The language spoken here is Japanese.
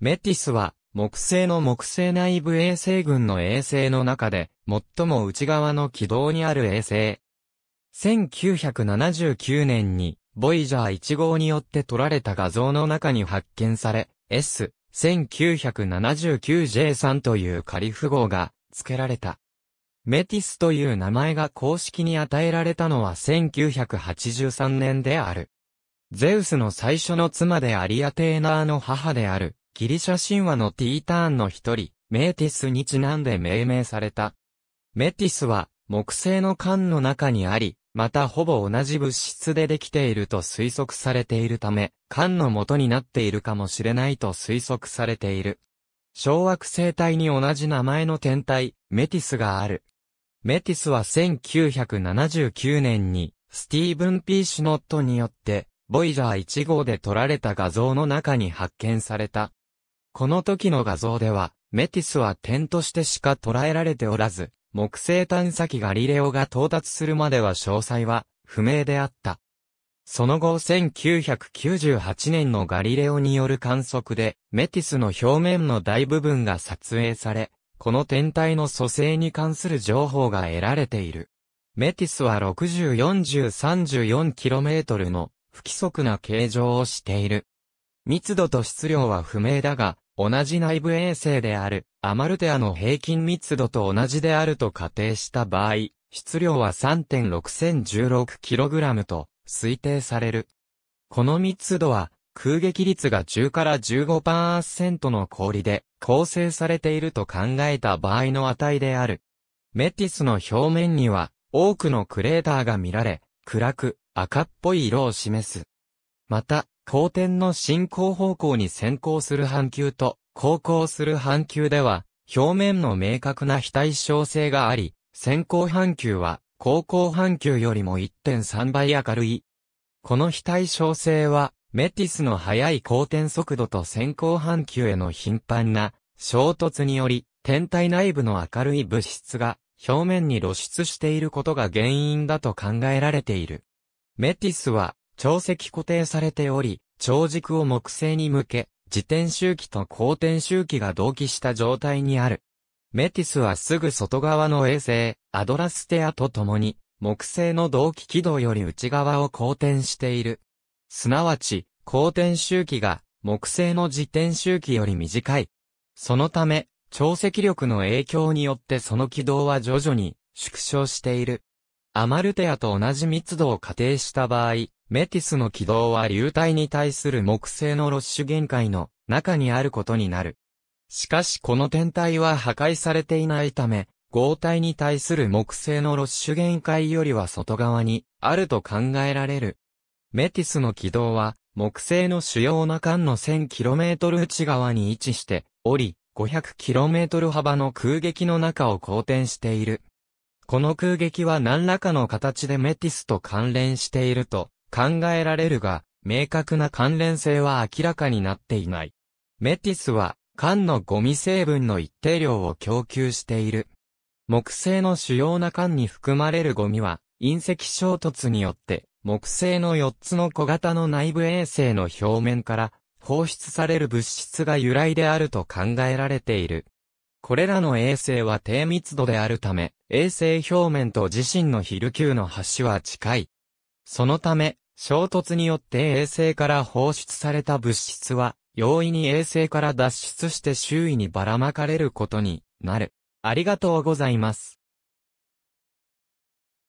メティスは、木星の木星内部衛星群の衛星の中で、最も内側の軌道にある衛星。1979年に、ボイジャー1号によって撮られた画像の中に発見され、S、1979J3 という仮符号が付けられた。メティスという名前が公式に与えられたのは1983年である。ゼウスの最初の妻でアリアテーナーの母である、ギリシャ神話の T ターンの一人、メーティスにちなんで命名された。メティスは、木製の缶の中にあり、またほぼ同じ物質でできていると推測されているため、缶の元になっているかもしれないと推測されている。小惑星帯に同じ名前の天体、メティスがある。メティスは1979年に、スティーブン・ピーシュノットによって、ボイジャー1号で撮られた画像の中に発見された。この時の画像では、メティスは点としてしか捉えられておらず、木星探査機ガリレオが到達するまでは詳細は不明であった。その後1998年のガリレオによる観測で、メティスの表面の大部分が撮影され、この天体の蘇生に関する情報が得られている。メティスは60、40、34km の不規則な形状をしている。密度と質量は不明だが、同じ内部衛星である、アマルテアの平均密度と同じであると仮定した場合、質量は 3.6016kg と推定される。この密度は、空撃率が10から15%の氷で構成されていると考えた場合の値である。メティスの表面には多くのクレーターが見られ、暗く赤っぽい色を示す。また、後点の進行方向に先行する半球と、後行する半球では、表面の明確な非対称性があり、先行半球は、後行半球よりも1.3倍明るい。この非対称性は、メティスの速い光転速度と先行半球への頻繁な衝突により、天体内部の明るい物質が表面に露出していることが原因だと考えられている。メティスは長石固定されており、長軸を木星に向け、自転周期と後転周期が同期した状態にある。メティスはすぐ外側の衛星、アドラステアと共に、木星の同期軌道より内側を後転している。すなわち、後転周期が木星の自転周期より短い。そのため、潮汐力の影響によってその軌道は徐々に縮小している。アマルテアと同じ密度を仮定した場合、メティスの軌道は流体に対する木星のロッシュ限界の中にあることになる。しかしこの天体は破壊されていないため、合体に対する木星のロッシュ限界よりは外側にあると考えられる。メティスの軌道は木星の主要な間の 1000km 内側に位置しており、500km 幅の空撃の中を公転している。この空撃は何らかの形でメティスと関連していると考えられるが、明確な関連性は明らかになっていない。メティスは、缶のゴミ成分の一定量を供給している。木製の主要な缶に含まれるゴミは、隕石衝突によって、木製の4つの小型の内部衛星の表面から放出される物質が由来であると考えられている。これらの衛星は低密度であるため、衛星表面と自身のヒル級の端は近い。そのため、衝突によって衛星から放出された物質は、容易に衛星から脱出して周囲にばらまかれることになる。ありがとうございます。